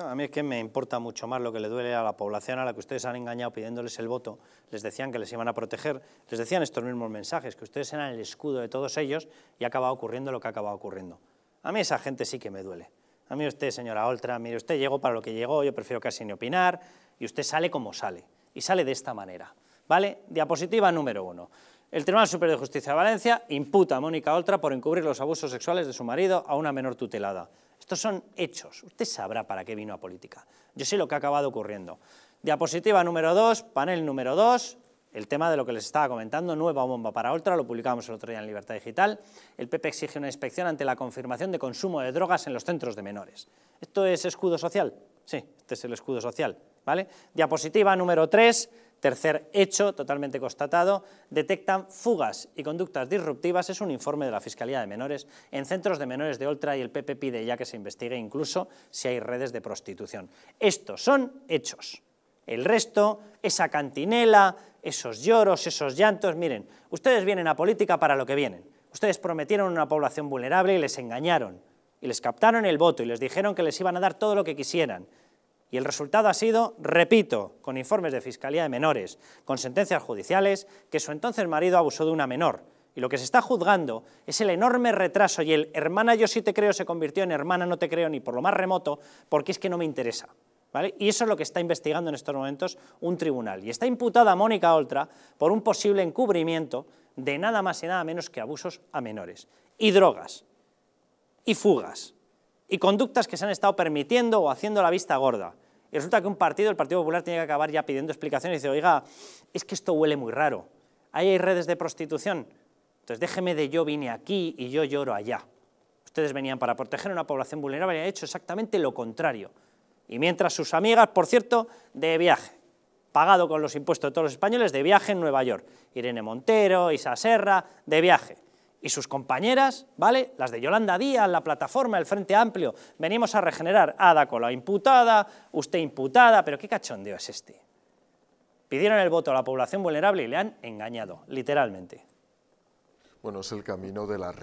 a mí es que me importa mucho más lo que le duele a la población a la que ustedes han engañado pidiéndoles el voto, les decían que les iban a proteger, les decían estos mismos mensajes, que ustedes eran el escudo de todos ellos y ha acabado ocurriendo lo que ha acabado ocurriendo. A mí esa gente sí que me duele. A mí usted, señora Oltra, mire usted llegó para lo que llegó, yo prefiero casi ni opinar, y usted sale como sale, y sale de esta manera. ¿Vale? Diapositiva número uno. El Tribunal Superior de Justicia de Valencia imputa a Mónica Oltra por encubrir los abusos sexuales de su marido a una menor tutelada. Estos son hechos. Usted sabrá para qué vino a política. Yo sé lo que ha acabado ocurriendo. Diapositiva número 2, panel número 2, el tema de lo que les estaba comentando, nueva bomba para Oltra, lo publicamos el otro día en Libertad Digital. El PP exige una inspección ante la confirmación de consumo de drogas en los centros de menores. ¿Esto es escudo social? Sí, este es el escudo social. ¿vale? Diapositiva número 3, Tercer hecho, totalmente constatado, detectan fugas y conductas disruptivas, es un informe de la Fiscalía de Menores, en centros de menores de Oltra y el PP pide ya que se investigue incluso si hay redes de prostitución. Estos son hechos. El resto, esa cantinela, esos lloros, esos llantos, miren, ustedes vienen a política para lo que vienen. Ustedes prometieron una población vulnerable y les engañaron. Y les captaron el voto y les dijeron que les iban a dar todo lo que quisieran y el resultado ha sido, repito, con informes de Fiscalía de Menores, con sentencias judiciales, que su entonces marido abusó de una menor. Y lo que se está juzgando es el enorme retraso y el hermana yo sí te creo se convirtió en hermana no te creo ni por lo más remoto, porque es que no me interesa. ¿Vale? Y eso es lo que está investigando en estos momentos un tribunal. Y está imputada Mónica Oltra por un posible encubrimiento de nada más y nada menos que abusos a menores. Y drogas. Y fugas y conductas que se han estado permitiendo o haciendo la vista gorda. Y resulta que un partido, el Partido Popular, tiene que acabar ya pidiendo explicaciones y dice, oiga, es que esto huele muy raro. Ahí hay redes de prostitución. Entonces déjeme de yo vine aquí y yo lloro allá. Ustedes venían para proteger a una población vulnerable y han hecho exactamente lo contrario. Y mientras sus amigas, por cierto, de viaje, pagado con los impuestos de todos los españoles, de viaje en Nueva York. Irene Montero, Isa Serra, de viaje y sus compañeras, ¿vale? Las de Yolanda Díaz, la plataforma, el Frente Amplio, venimos a regenerar Ada ah, Colau imputada, usted imputada, pero qué cachondeo es este. Pidieron el voto a la población vulnerable y le han engañado, literalmente. Bueno, es el camino de la